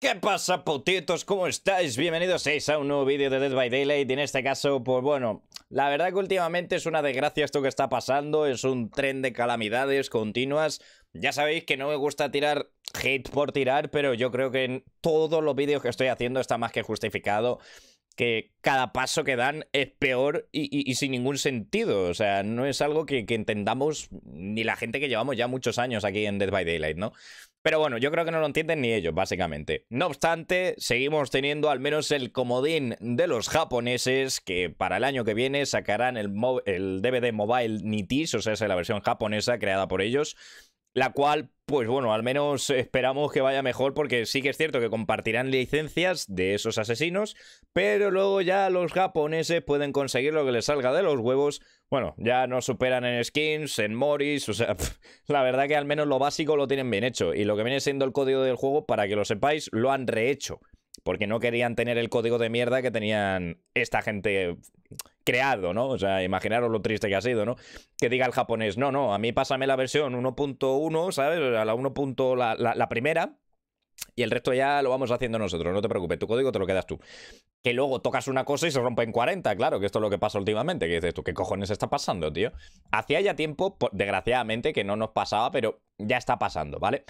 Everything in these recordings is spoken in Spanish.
¿Qué pasa, putitos? ¿Cómo estáis? Bienvenidos a un nuevo vídeo de Dead by Daylight. Y en este caso, pues bueno, la verdad que últimamente es una desgracia esto que está pasando. Es un tren de calamidades continuas. Ya sabéis que no me gusta tirar hate por tirar, pero yo creo que en todos los vídeos que estoy haciendo está más que justificado que cada paso que dan es peor y, sin ningún sentido. O sea, no es algo que, que entendamos ni la gente que llevamos ya muchos años aquí en Dead by Daylight, ¿no? Pero bueno, yo creo que no lo entienden ni ellos, básicamente. No obstante, seguimos teniendo al menos el comodín de los japoneses que para el año que viene sacarán el, el DVD Mobile Nitis, o sea, es la versión japonesa creada por ellos, la cual pues bueno, al menos esperamos que vaya mejor porque sí que es cierto que compartirán licencias de esos asesinos, pero luego ya los japoneses pueden conseguir lo que les salga de los huevos. Bueno, ya no superan en skins, en moris, o sea, la verdad que al menos lo básico lo tienen bien hecho y lo que viene siendo el código del juego, para que lo sepáis, lo han rehecho. Porque no querían tener el código de mierda que tenían esta gente creado, ¿no? O sea, imaginaros lo triste que ha sido, ¿no? Que diga el japonés, no, no, a mí pásame la versión 1.1, ¿sabes? a la 1.1, La, la, primera, y el resto ya lo vamos haciendo nosotros, no te preocupes, tu código te lo quedas tú. Que luego tocas una cosa y se rompe en 40, claro, que esto es lo que pasa últimamente, que dices tú, ¿qué cojones está pasando, tío? Hacía ya tiempo, desgraciadamente, que no nos pasaba, pero ya está pasando, ¿vale?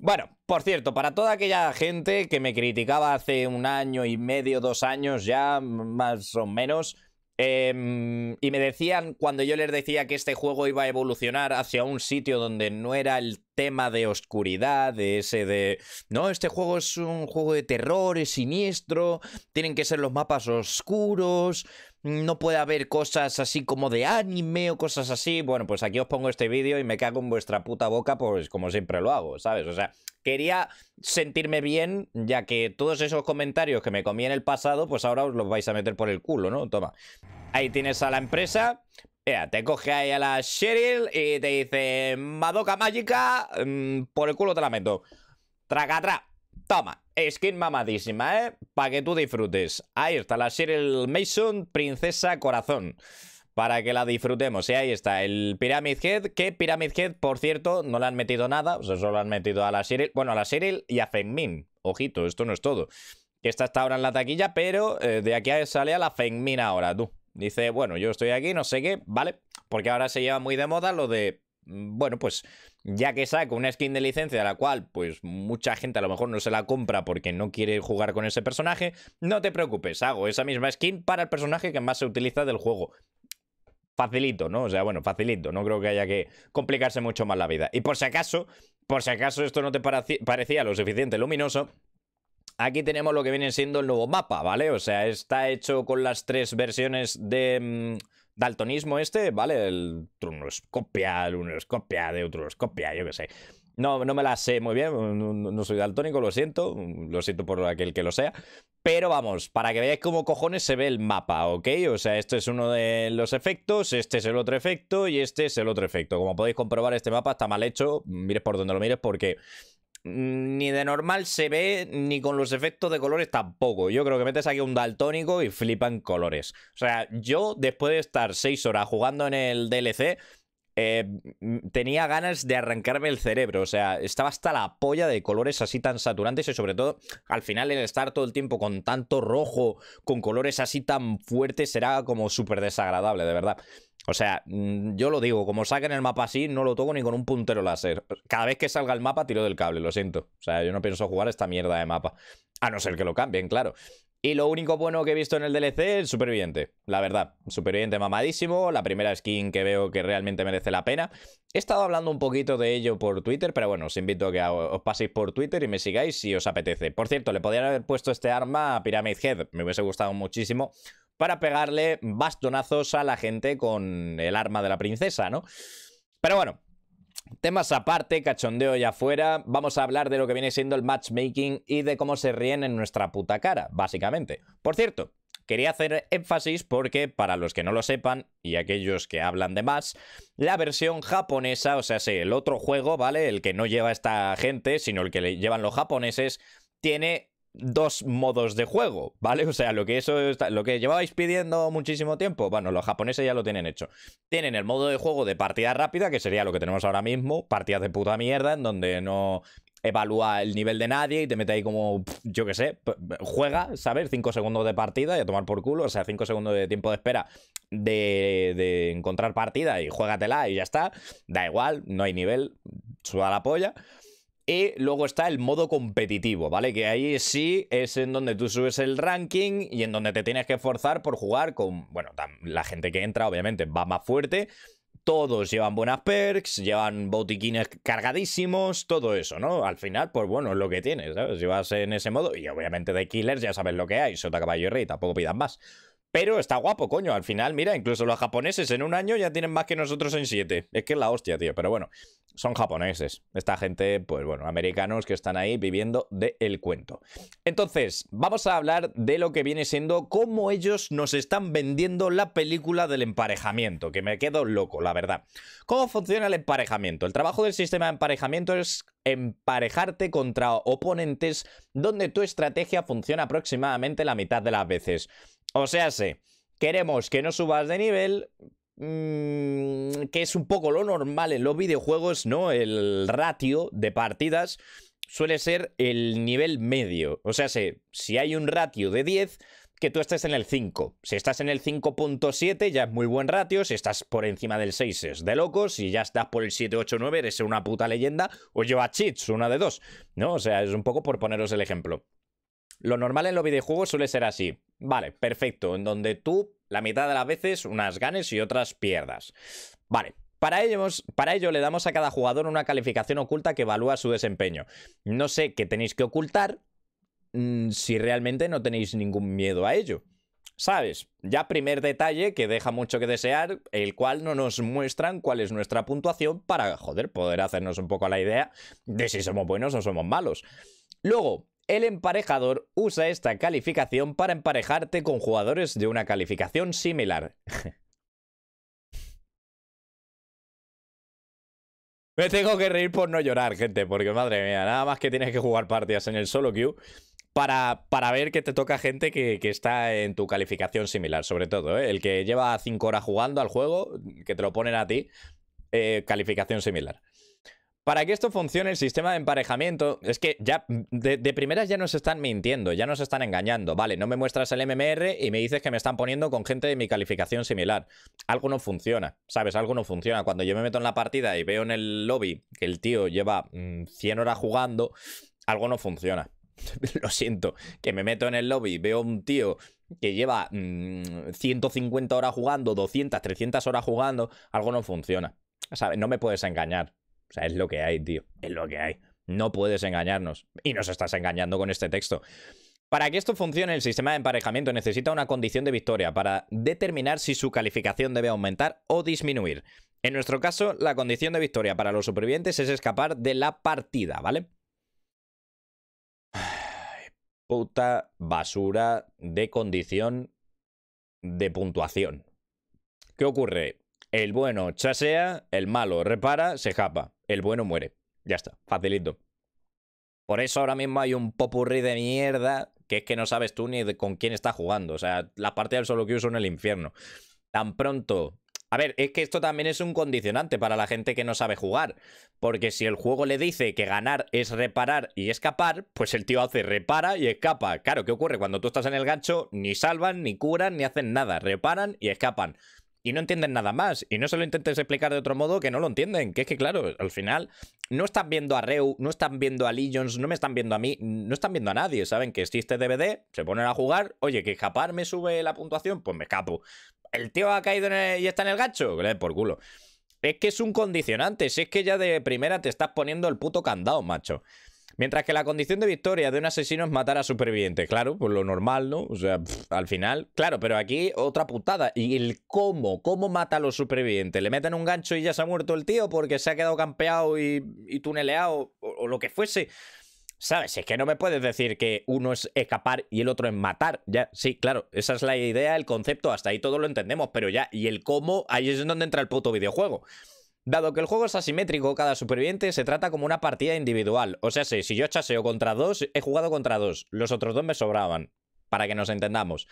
Bueno, por cierto, para toda aquella gente que me criticaba hace un año y medio, dos años ya, más o menos, Em, y me decían, cuando yo les decía que este juego iba a evolucionar hacia un sitio donde no era el tema de oscuridad, de ese de, no, este juego es un juego de terror, es siniestro, tienen que ser los mapas oscuros, no puede haber cosas así como de anime o cosas así, bueno, pues aquí os pongo este vídeo y me cago en vuestra puta boca, pues como siempre lo hago, ¿sabes? O sea, quería sentirme bien, ya que todos esos comentarios que me comí en el pasado, pues ahora os los vais a meter por el culo, ¿no? Toma. Ahí tienes a la empresa. te coge ahí a la Sheryl y te dice, Madoka Mágica, mm, por el culo te la meto. Tracatra. Toma, skin mamadísima, ¿eh? Para que tú disfrutes. Ahí está la Cheryl Mason, Princesa Corazón. Para que la disfrutemos. Y ¿eh? ahí está, el Pyramid Head. Que Pyramid Head, por cierto, no le han metido nada. O sea, solo han metido a la Cheryl. Bueno, a la Cheryl y a Fengmin. Ojito, esto no es todo. Esta está ahora en la taquilla, pero eh, de aquí sale a la Fengmin ahora, tú. Dice, bueno, yo estoy aquí, no sé qué, ¿vale? Porque ahora se lleva muy de moda lo de, mm, bueno, pues ya que saco una skin de licencia, la cual pues mucha gente a lo mejor no se la compra porque no quiere jugar con ese personaje, no te preocupes, hago esa misma skin para el personaje que más se utiliza del juego. Facilito, ¿no? O sea, bueno, facilito, no creo que haya que complicarse mucho más la vida. Y por si acaso, por si acaso esto no te parecía lo suficiente luminoso, aquí tenemos lo que viene siendo el nuevo mapa, ¿vale? O sea, está hecho con las tres versiones de... Mm, daltonismo este, ¿vale? El trunoscopia, lunoscopia, deutroscopia, yo qué sé. No, no me la sé muy bien, no, no, soy daltónico, lo siento, lo siento por aquel que lo sea. Pero vamos, para que veáis cómo cojones se ve el mapa, ¿ok? O sea, este es uno de los efectos, este es el otro efecto y este es el otro efecto. Como podéis comprobar, este mapa está mal hecho, mires por donde lo mires porque ni de normal se ve, ni con los efectos de colores tampoco. Yo creo que metes aquí un daltónico y flipan colores. O sea, yo después de estar seis horas jugando en el DLC, eh, mm, tenía ganas de arrancarme el cerebro. O sea, estaba hasta la polla de colores así tan saturantes y sobre todo al final el estar todo el tiempo con tanto rojo, con colores así tan fuertes, será como súper desagradable, de verdad. O sea, mm, yo lo digo, como saquen el mapa así, no lo toco ni con un puntero láser. Cada vez que salga el mapa, tiro del cable, lo siento. O sea, yo no pienso jugar esta mierda de mapa. A no ser que lo cambien, claro. Y lo único bueno que he visto en el DLC es el superviviente, la verdad. Superviviente mamadísimo, la primera skin que veo que realmente merece la pena. He estado hablando un poquito de ello por Twitter, pero bueno, os invito a que os paséis por Twitter y me sigáis si os apetece. Por cierto, le podrían haber puesto este arma a Pyramid Head, me hubiese gustado muchísimo para pegarle bastonazos a la gente con el arma de la princesa, ¿no? Pero bueno, Temas aparte, cachondeo ya afuera, vamos a hablar de lo que viene siendo el matchmaking y de cómo se ríen en nuestra puta cara, básicamente. Por cierto, quería hacer énfasis porque, para los que no lo sepan y aquellos que hablan de más, la versión japonesa, o sea, sí, el otro juego, ¿vale? El que no lleva esta gente, sino el que le llevan los japoneses, tiene dos modos de juego, ¿vale? O sea, lo que eso lo que llevabais pidiendo muchísimo tiempo, bueno, los japoneses ya lo tienen hecho. Tienen el modo de juego de partida rápida, que sería lo que tenemos ahora mismo, partidas de puta mierda en donde no evalúa el nivel de nadie y te mete ahí como, yo qué sé, juega, ¿sabes? 5 segundos de partida y a tomar por culo, o sea, 5 segundos de tiempo de espera de, de, encontrar partida y juégatela y ya está, da igual, no hay nivel, suba la polla. Y luego está el modo competitivo, ¿vale? Que ahí sí es en donde tú subes el ranking y en donde te tienes que esforzar por jugar con, bueno, la gente que entra obviamente va más fuerte. Todos llevan buenas perks, llevan botiquines cargadísimos, todo eso, ¿no? Al final, pues bueno, es lo que tienes, ¿sabes? Si vas en ese modo, y obviamente de killers ya sabes lo que hay, sota, caballo y rey, tampoco pidas más. Pero está guapo, coño. Al final, mira, incluso los japoneses en un año ya tienen más que nosotros en siete. Es que es la hostia, tío. Pero bueno, son japoneses. Esta gente, pues bueno, americanos que están ahí viviendo del el cuento. Entonces, vamos a hablar de lo que viene siendo cómo ellos nos están vendiendo la película del emparejamiento, que me quedo loco, la verdad. ¿Cómo funciona el emparejamiento? El trabajo del sistema de emparejamiento es emparejarte contra oponentes donde tu estrategia funciona aproximadamente la mitad de las veces. O sea, se queremos que no subas de nivel, mm, que es un poco lo normal en los videojuegos, ¿no? El ratio de partidas suele ser el nivel medio. O sea, si hay un ratio de 10, que tú estés en el 5. Si estás en el 5.7 ya es muy buen ratio, si estás por encima del 6 es de locos, si ya estás por el 7.89, 9 eres una puta leyenda o yo a cheats, una de dos. ¿No? O sea, es un poco por poneros el ejemplo. Lo normal en los videojuegos suele ser así. Vale, perfecto, en donde tú la mitad de las veces unas ganes y otras pierdas. Vale, para ello, para ello, le damos a cada jugador una calificación oculta que evalúa su desempeño. No sé qué tenéis que ocultar mm, si realmente no tenéis ningún miedo a ello. ¿Sabes? Ya primer detalle que deja mucho que desear, el cual no nos muestran cuál es nuestra puntuación para, joder, poder hacernos un poco la idea de si somos buenos o somos malos. Luego, el emparejador usa esta calificación para emparejarte con jugadores de una calificación similar. Me tengo que reír por no llorar, gente, porque madre mía, nada más que tienes que jugar partidas en el solo queue para, para ver que te toca gente que, está en tu calificación similar, sobre todo, ¿eh? el que lleva 5 horas jugando al juego, que te lo ponen a ti, eh, calificación similar. Para que esto funcione, el sistema de emparejamiento es que ya de, primeras ya nos están mintiendo, ya nos están engañando. Vale, no me muestras el MMR y me dices que me están poniendo con gente de mi calificación similar. Algo no funciona, ¿sabes? Algo no funciona. Cuando yo me meto en la partida y veo en el lobby que el tío lleva 100 mm, horas jugando, algo no funciona. Lo siento, que me meto en el lobby y veo un tío que lleva 150 mm, horas jugando, 200, 300 horas jugando, algo no funciona. ¿Sabes? No me puedes engañar. O sea, es lo que hay, tío. Es lo que hay. No puedes engañarnos. Y nos estás engañando con este texto. Para que esto funcione, el sistema de emparejamiento necesita una condición de victoria para determinar si su calificación debe aumentar o disminuir. En nuestro caso, la condición de victoria para los supervivientes es escapar de la partida, ¿vale? Puta basura de condición de puntuación. ¿Qué ocurre? El bueno chasea, el malo repara, se japa el bueno muere. Ya está, facilito. Por eso ahora mismo hay un popurrí de mierda que es que no sabes tú ni con quién estás jugando. O sea, la parte del solo uso en el infierno. Tan pronto a ver, es que esto también es un condicionante para la gente que no sabe jugar. Porque si el juego le dice que ganar es reparar y escapar, pues el tío hace repara y escapa. Claro, ¿qué ocurre? Cuando tú estás en el gancho, ni salvan, ni curan, ni hacen nada. Reparan y escapan y no entienden nada más. Y no se lo intentes explicar de otro modo que no lo entienden. Que es que, claro, al final no están viendo a Reu, no están viendo a Legions, no me están viendo a mí, no están viendo a nadie. Saben que existe DVD, se ponen a jugar. Oye, que escapar me sube la puntuación, pues me escapo. El tío ha caído y está en el gacho por culo. Es que es un condicionante, si es que ya de primera te estás poniendo el puto candado, macho. Mientras que la condición de victoria de un asesino es matar a supervivientes. Claro, por pues lo normal, ¿no? O sea, al final. Claro, pero aquí otra putada. Y el cómo, cómo mata a los supervivientes. Le meten un gancho y ya se ha muerto el tío porque se ha quedado campeado y, y tuneleado o, o lo que fuese. ¿Sabes? Es que no me puedes decir que uno es escapar y el otro es matar. Ya, sí, claro, esa es la idea, el concepto, hasta ahí todo lo entendemos, pero ya, y el cómo, ahí es donde entra el puto videojuego. Dado que el juego es asimétrico, cada superviviente se trata como una partida individual. O sea, si yo chaseo contra dos, he jugado contra dos. Los otros dos me sobraban. Para que nos entendamos.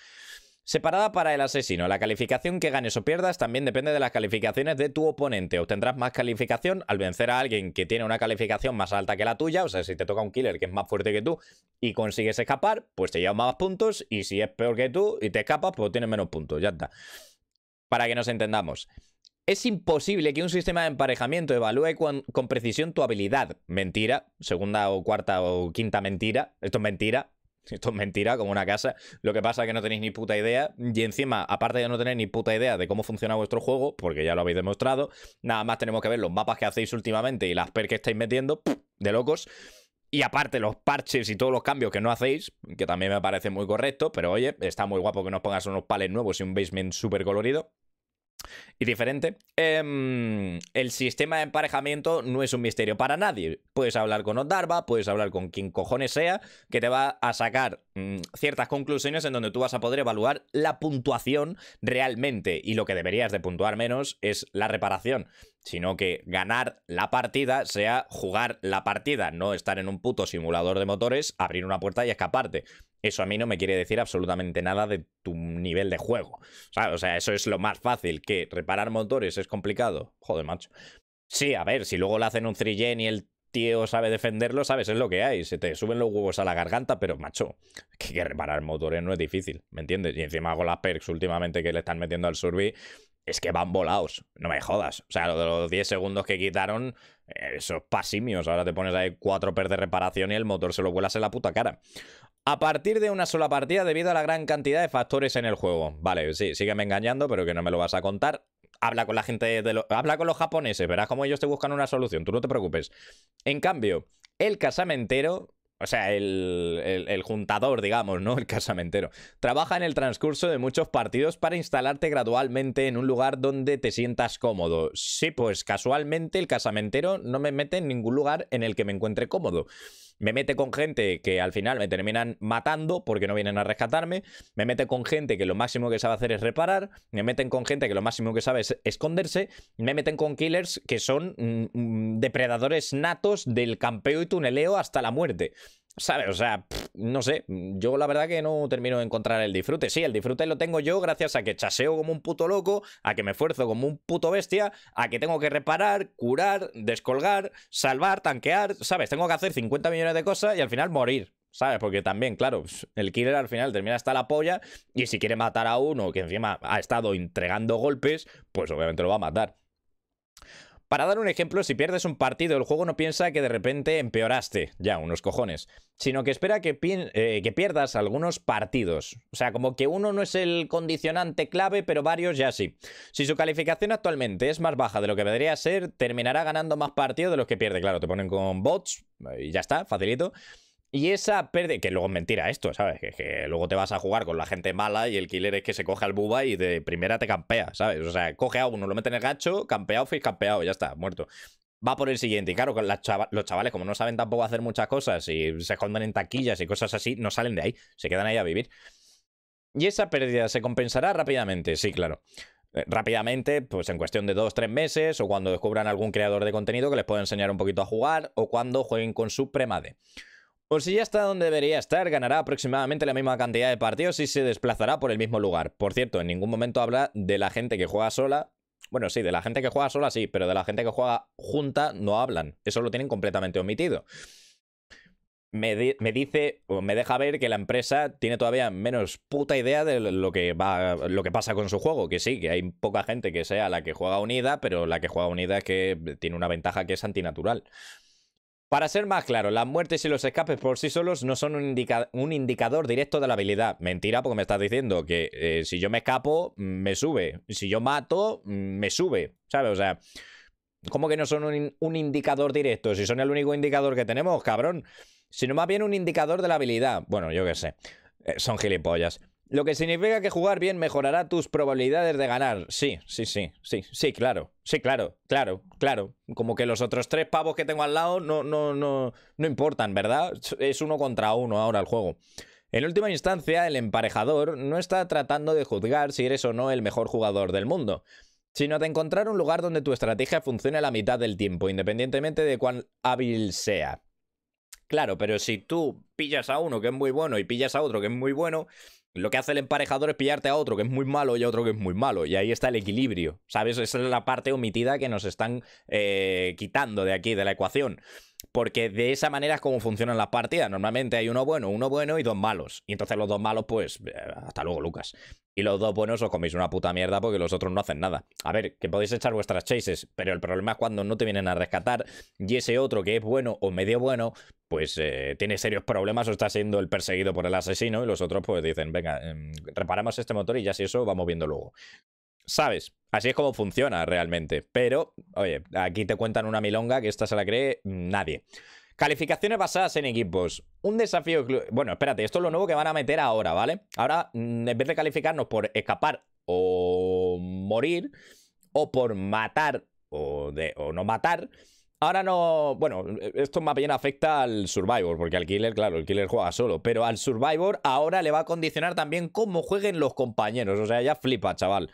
Separada para el asesino. La calificación que ganes o pierdas también depende de las calificaciones de tu oponente. Obtendrás más calificación al vencer a alguien que tiene una calificación más alta que la tuya. O sea, si te toca un killer que es más fuerte que tú y consigues escapar, pues te llevas más puntos. Y si es peor que tú y te escapas, pues tienes menos puntos. Ya está. Para que nos entendamos. Es imposible que un sistema de emparejamiento evalúe con, precisión tu habilidad. Mentira. Segunda o cuarta o quinta mentira. Esto es mentira. Esto es mentira, como una casa. Lo que pasa es que no tenéis ni puta idea. Y encima, aparte de no tener ni puta idea de cómo funciona vuestro juego, porque ya lo habéis demostrado, nada más tenemos que ver los mapas que hacéis últimamente y las per que estáis metiendo, de locos. Y aparte los parches y todos los cambios que no hacéis, que también me parece muy correcto, pero oye, está muy guapo que nos pongas unos pales nuevos y un basement súper colorido y diferente. Em, el sistema de emparejamiento no es un misterio para nadie. Puedes hablar con Odarba, puedes hablar con quien cojones sea, que te va a sacar mm, ciertas conclusiones en donde tú vas a poder evaluar la puntuación realmente. Y lo que deberías de puntuar menos es la reparación. Sino que ganar la partida sea jugar la partida, no estar en un puto simulador de motores, abrir una puerta y escaparte. Eso a mí no me quiere decir absolutamente nada de tu nivel de juego. O sea, eso es lo más fácil, que reparar motores es complicado. Joder, macho. Sí, a ver, si luego le hacen un 3 y el tío sabe defenderlo, sabes, es lo que hay. Se te suben los huevos a la garganta, pero macho, que, que reparar motores no es difícil, ¿me entiendes? Y encima con las perks últimamente que le están metiendo al Surby, es que van volados, no me jodas. O sea, lo de los 10 segundos que quitaron, eh, Eso es pasimios. Ahora te pones ahí cuatro per de reparación y el motor se lo vuelas en la puta cara. A partir de una sola partida, debido a la gran cantidad de factores en el juego. Vale, sí, sígueme engañando, pero que no me lo vas a contar. Habla con la gente de Habla con los japoneses, verás cómo ellos te buscan una solución, tú no te preocupes. En cambio, el casamentero o sea, el, juntador, digamos, ¿no? El casamentero. Trabaja en el transcurso de muchos partidos para instalarte gradualmente en un lugar donde te sientas cómodo. Sí, pues casualmente el casamentero no me mete en ningún lugar en el que me encuentre cómodo me mete con gente que al final me terminan matando porque no vienen a rescatarme, me mete con gente que lo máximo que sabe hacer es reparar, me meten con gente que lo máximo que sabe es esconderse, me meten con killers que son mm, mm, depredadores natos del campeo y tuneleo hasta la muerte. ¿Sabes? O sea, no sé. Yo la verdad que no termino de encontrar el disfrute. Sí, el disfrute lo tengo yo gracias a que chaseo como un puto loco, a que me esfuerzo como un puto bestia, a que tengo que reparar, curar, descolgar, salvar, tanquear, ¿sabes? Tengo que hacer 50 millones de cosas y al final morir. ¿Sabes? Porque también, claro, el killer al final termina hasta la polla y si quiere matar a uno que encima ha estado entregando golpes, pues obviamente lo va a matar. Para dar un ejemplo, si pierdes un partido, el juego no piensa que de repente empeoraste, ya, unos cojones, sino que espera eh, que, pierdas algunos partidos. O sea, como que uno no es el condicionante clave, pero varios ya sí. Si su calificación actualmente es más baja de lo que debería ser, terminará ganando más partidos de los que pierde. Claro, te ponen con bots eh, y ya está, facilito. Y esa pérdida, que luego es mentira esto, ¿sabes? Que, luego te vas a jugar con la gente mala y el killer es que se coge al buba y de primera te campea, ¿sabes? O sea, coge a uno, lo mete en el gacho, campeado, fui campeado, ya está, muerto. Va por el siguiente. Y claro, los chavales, como no saben tampoco hacer muchas cosas y se esconden en taquillas y cosas así, no salen de ahí, se quedan ahí a vivir. Y esa pérdida se compensará rápidamente, sí, claro eh, rápidamente, pues en cuestión de dos, tres meses, o cuando descubran algún creador de contenido que les pueda enseñar un poquito a jugar, o cuando jueguen con su premade. Por si ya está donde debería estar, ganará aproximadamente la misma cantidad de partidos y se desplazará por el mismo lugar. Por cierto, en ningún momento habla de la gente que juega sola. Bueno, sí, de la gente que juega sola sí, pero de la gente que juega junta no hablan. Eso lo tienen completamente omitido. Me, dice o me deja ver que la empresa tiene todavía menos puta idea de lo que, va, lo que pasa con su juego. Que sí, que hay poca gente que sea la que juega unida, pero la que juega unida es que tiene una ventaja que es antinatural. Para ser más claro, las muertes y los escapes por sí solos no son un, indicador directo de la habilidad. Mentira, porque me estás diciendo que eh, si yo me escapo, mm, me sube. Si yo mato, mm, me sube. ¿Sabes? O sea, ¿cómo que no son un, indicador directo? Si son el único indicador que tenemos, cabrón. Sino más bien un indicador de la habilidad. Bueno, yo qué sé. Eh, son gilipollas. Lo que significa que jugar bien mejorará tus probabilidades de ganar. Sí, sí, sí, sí, sí, claro. Sí, claro, claro, claro. Como que los otros tres pavos que tengo al lado no, no, no, no importan, ¿verdad? Es uno contra uno ahora el juego. En última instancia, el emparejador no está tratando de juzgar si eres o no el mejor jugador del mundo, sino de encontrar un lugar donde tu estrategia funcione a la mitad del tiempo, independientemente de cuán hábil sea. Claro, pero si tú pillas a uno que es muy bueno y pillas a otro que es muy bueno, lo que hace el emparejador es pillarte a otro que es muy malo y a otro que es muy malo. Y ahí está el equilibrio, ¿sabes? Esa es la parte omitida que nos están eh, quitando de aquí, de la ecuación. Porque de esa manera es como funcionan las partidas. Normalmente hay uno bueno, uno bueno y dos malos. Y entonces los dos malos, pues, eh, hasta luego, Lucas. Y los dos buenos os coméis una puta mierda porque los otros no hacen nada. A ver, que podéis echar vuestras chases, pero el problema es cuando no te vienen a rescatar y ese otro que es bueno o medio bueno, pues eh, tiene serios problemas o está siendo el perseguido por el asesino y los otros pues dicen, venga, em, reparamos este motor y ya si eso vamos viendo luego. ¿Sabes? Así es como funciona realmente. Pero, oye, aquí te cuentan una milonga que esta se la cree nadie. Calificaciones basadas en equipos. Un desafío... Bueno, espérate, esto es lo nuevo que van a meter ahora, ¿vale? Ahora, mm, en vez de calificarnos por escapar o morir, o por matar o, o no matar, ahora no... Bueno, esto más bien afecta al Survivor, porque al Killer, claro, el Killer juega solo, pero al Survivor ahora le va a condicionar también cómo jueguen los compañeros. O sea, ya flipa, chaval.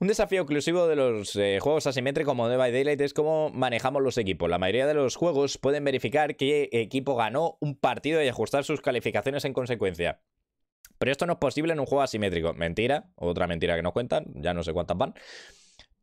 Un desafío exclusivo de los eh, juegos asimétricos como Dead by Daylight es cómo manejamos los equipos. La mayoría de los juegos pueden verificar qué equipo ganó un partido y ajustar sus calificaciones en consecuencia. Pero esto no es posible en un juego asimétrico. Mentira, otra mentira que nos cuentan, ya no sé cuántas van.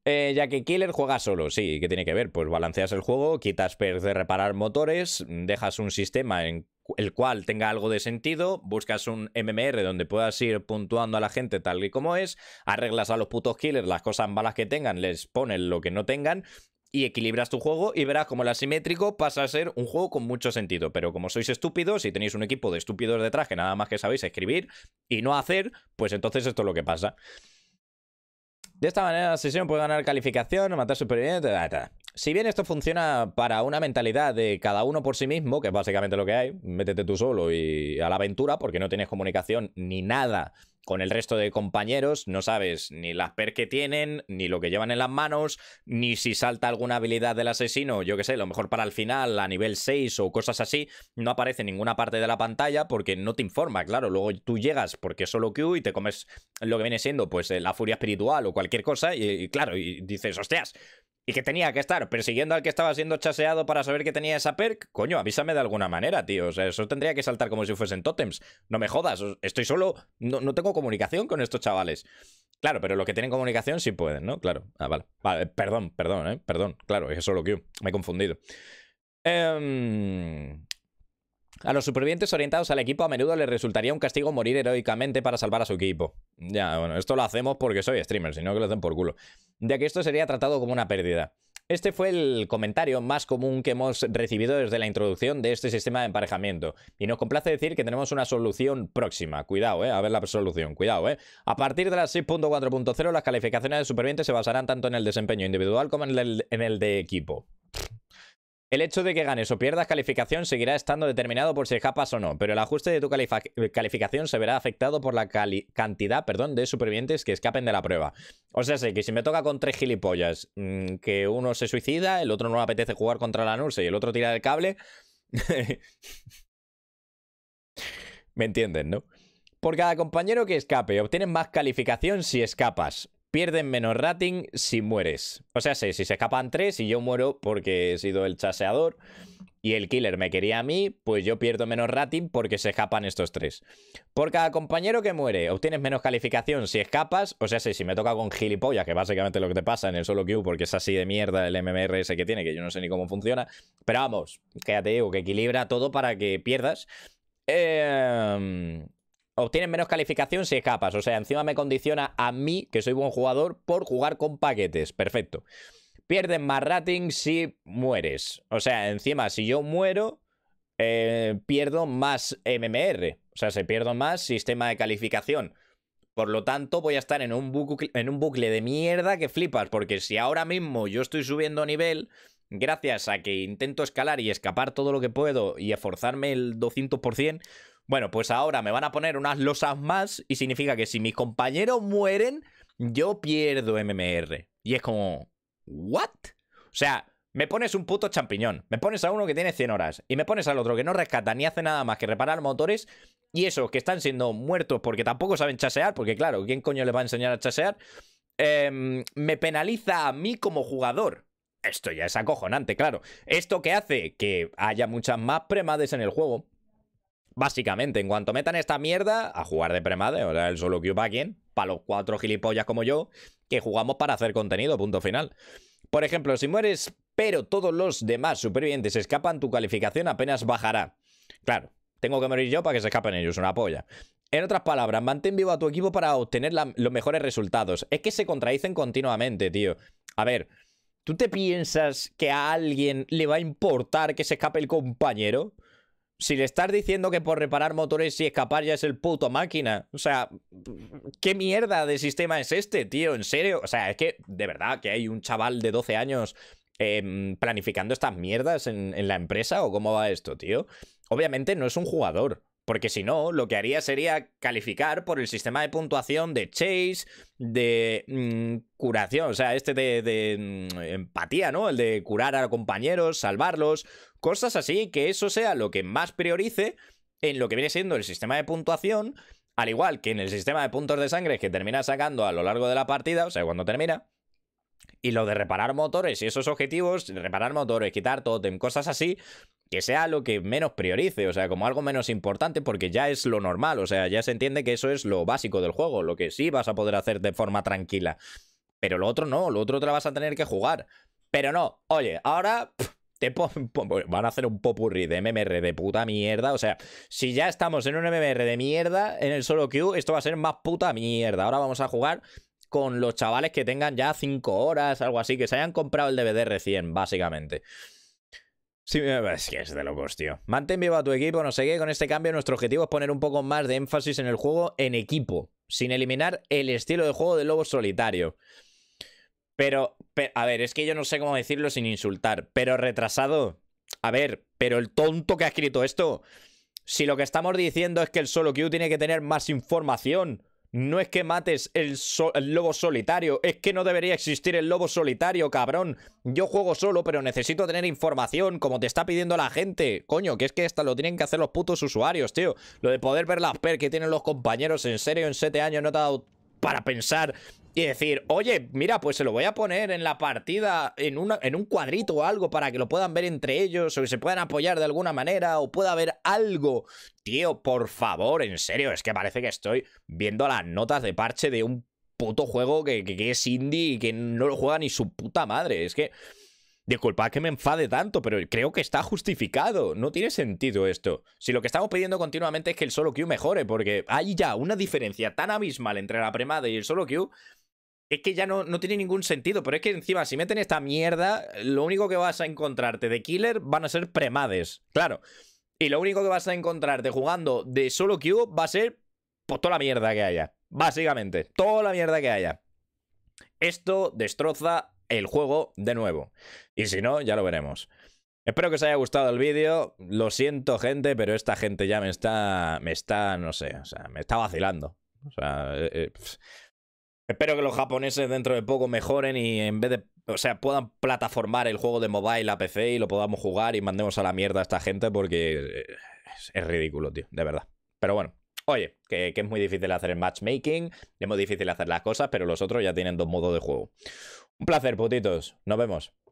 Eh, ya que Killer juega solo, sí, ¿qué tiene que ver? Pues balanceas el juego, quitas perks de reparar motores, dejas un sistema en el cual tenga algo de sentido, buscas un MMR donde puedas ir puntuando a la gente tal y como es, arreglas a los putos killers las cosas malas que tengan, les pones lo que no tengan y equilibras tu juego y verás como el asimétrico pasa a ser un juego con mucho sentido. Pero como sois estúpidos y tenéis un equipo de estúpidos detrás que nada más que sabéis escribir y no hacer, pues entonces esto es lo que pasa. De esta manera la sesión puede ganar calificación, matar supervivientes, si bien esto funciona para una mentalidad de cada uno por sí mismo, que es básicamente lo que hay, métete tú solo y a la aventura, porque no tienes comunicación ni nada con el resto de compañeros, no sabes ni las per que tienen, ni lo que llevan en las manos, ni si salta alguna habilidad del asesino, yo qué sé, lo mejor para el final, a nivel 6 o cosas así, no aparece en ninguna parte de la pantalla porque no te informa, claro, luego tú llegas porque es solo Q y te comes lo que viene siendo pues eh, la furia espiritual o cualquier cosa y, claro, y dices, hostias, y que tenía que estar persiguiendo al que estaba siendo chaseado para saber que tenía esa perk, coño, avísame de alguna manera, tío. O sea, eso tendría que saltar como si fuesen tótems. No me jodas, estoy solo, no, tengo comunicación con estos chavales. Claro, pero los que tienen comunicación sí pueden, ¿no? Claro. Ah, vale. perdón, perdón, ¿eh? Perdón, claro, es solo Q. Me he confundido. Em, a los supervivientes orientados al equipo a menudo les resultaría un castigo morir heroicamente para salvar a su equipo. Ya, bueno, esto lo hacemos porque soy streamer, sino que lo hacen por culo de que esto sería tratado como una pérdida. Este fue el comentario más común que hemos recibido desde la introducción de este sistema de emparejamiento. Y nos complace decir que tenemos una solución próxima. Cuidado, eh. A ver la solución, cuidado, eh. A partir de las 6.4.0, las calificaciones de supervivientes se basarán tanto en el desempeño individual como en el de equipo. El hecho de que ganes o pierdas calificación seguirá estando determinado por si escapas o no, pero el ajuste de tu calificación se verá afectado por la cantidad perdón, de supervivientes que escapen de la prueba. O sea, sé que si me toca con tres gilipollas, mm, que uno se suicida, el otro no apetece jugar contra la Nurse y el otro tira del cable... me entienden, ¿no? Por cada compañero que escape, obtienes más calificación si escapas pierden menos rating si mueres. O sea, si, si se escapan tres y yo muero porque he sido el chaseador y el killer me quería a mí, pues yo pierdo menos rating porque se escapan estos tres. Por cada compañero que muere, obtienes menos calificación si escapas. O sea, si, si me toca con gilipollas, que básicamente lo que te pasa en el solo queue, porque es así de mierda el MMRS que tiene, que yo no sé ni cómo funciona. Pero vamos, que te digo, que equilibra todo para que pierdas. Eh, obtienes menos calificación si escapas. O sea, encima me condiciona a mí, que soy buen jugador, por jugar con paquetes. Perfecto. Pierden más rating si mueres. O sea, encima, si yo muero, eh, pierdo más MMR. O sea, se pierdo más sistema de calificación. Por lo tanto, voy a estar en un, bucle, en un bucle de mierda que flipas. Porque si ahora mismo yo estoy subiendo nivel, gracias a que intento escalar y escapar todo lo que puedo y esforzarme el 200%, bueno, pues ahora me van a poner unas losas más y significa que si mis compañeros mueren, yo pierdo MMR. Y es como, ¿what? O sea, me pones un puto champiñón, me pones a uno que tiene 100 horas y me pones al otro que no rescata ni hace nada más que reparar motores y esos que están siendo muertos porque tampoco saben chasear, porque claro, ¿quién coño les va a enseñar a chasear? Em, me penaliza a mí como jugador. Esto ya es acojonante, claro. Esto que hace que haya muchas más premades en el juego, Básicamente, en cuanto metan esta mierda a jugar de premade, o sea, el solo queue quién, para los cuatro gilipollas como yo, que jugamos para hacer contenido, punto final. Por ejemplo, si mueres, pero todos los demás supervivientes escapan, tu calificación apenas bajará. Claro, tengo que morir yo para que se escapen ellos, una polla. En otras palabras, mantén vivo a tu equipo para obtener los mejores resultados. Es que se contradicen continuamente, tío. A ver, ¿tú te piensas que a alguien le va a importar que se escape el compañero? Si le estás diciendo que por reparar motores y escapar ya es el puto máquina. O sea, ¿qué mierda de sistema es este, tío? ¿En serio? O sea, es que de verdad que hay un chaval de 12 años em, planificando estas mierdas en la empresa o cómo va esto, tío. Obviamente no es un jugador. Porque si no, lo que haría sería calificar por el sistema de puntuación de Chase, de mm, curación, o sea, este de, mm, empatía, ¿no? El de curar a compañeros, salvarlos, cosas así, que eso sea lo que más priorice en lo que viene siendo el sistema de puntuación, al igual que en el sistema de puntos de sangre que termina sacando a lo largo de la partida, o sea, cuando termina. Y lo de reparar motores y esos objetivos, reparar motores, quitar totem, cosas así, que sea lo que menos priorice, o sea, como algo menos importante porque ya es lo normal, o sea, ya se entiende que eso es lo básico del juego, lo que sí vas a poder hacer de forma tranquila. Pero lo otro no, lo otro te lo vas a tener que jugar. Pero no, oye, ahora te pues, van a hacer un popurrí de MMR de puta mierda, o sea, si ya estamos en un MMR de mierda en el solo queue, esto va a ser más puta mierda. Ahora vamos a jugar con los chavales que tengan ya 5 horas, algo así, que se hayan comprado el DVD recién, básicamente. Sí, eh, es que es de locos, tío. Mantén vivo a tu equipo, no sé qué. Con este cambio, nuestro objetivo es poner un poco más de énfasis en el juego en equipo, sin eliminar el estilo de juego del lobo solitario. Pero, a ver, es que yo no sé cómo decirlo sin insultar. Pero retrasado. A ver, pero el tonto que ha escrito esto. Si lo que estamos diciendo es que el solo Q tiene que tener más información. No es que mates el, lobo solitario, es que no debería existir el lobo solitario, cabrón. Yo juego solo, pero necesito tener información, como te está pidiendo la gente. Coño, que es que esto lo tienen que hacer los putos usuarios, tío. Lo de poder ver las per que tienen los compañeros, en serio, en 7 años no te ha dado para pensar y decir, oye, mira, pues se lo voy a poner en la partida, en, una, en un cuadrito o algo para que lo puedan ver entre ellos o que se puedan apoyar de alguna manera o pueda haber algo. Tío, por favor, en serio, es que parece que estoy viendo las notas de parche de un puto juego que, es indie y que no lo juega ni su puta madre. Es que, disculpad que me enfade tanto, pero creo que está justificado. No tiene sentido esto. Si lo que estamos pidiendo continuamente es que el solo queue mejore, porque hay ya una diferencia tan abismal entre la premade y el solo queue es que ya no, tiene ningún sentido, pero es que encima, si meten esta mierda, lo único que vas a encontrarte de killer van a ser premades, claro. Y lo único que vas a encontrarte jugando de solo queue va a ser pues, toda la mierda que haya. Básicamente, toda la mierda que haya. Esto destroza el juego de nuevo. Y si no, ya lo veremos. Espero que os haya gustado el vídeo. Lo siento, gente, pero esta gente ya me está. Me está, no sé, o sea, me está vacilando. O sea, eh, eh, Espero que los japoneses dentro de poco mejoren y en vez de, o sea, puedan plataformar el juego de mobile a PC y lo podamos jugar y mandemos a la mierda a esta gente porque eh, es ridículo, tío, de verdad. Pero bueno, oye, que, que es muy difícil hacer el matchmaking, es muy difícil hacer las cosas, pero los otros ya tienen dos modos de juego. Un placer, putitos. Nos vemos.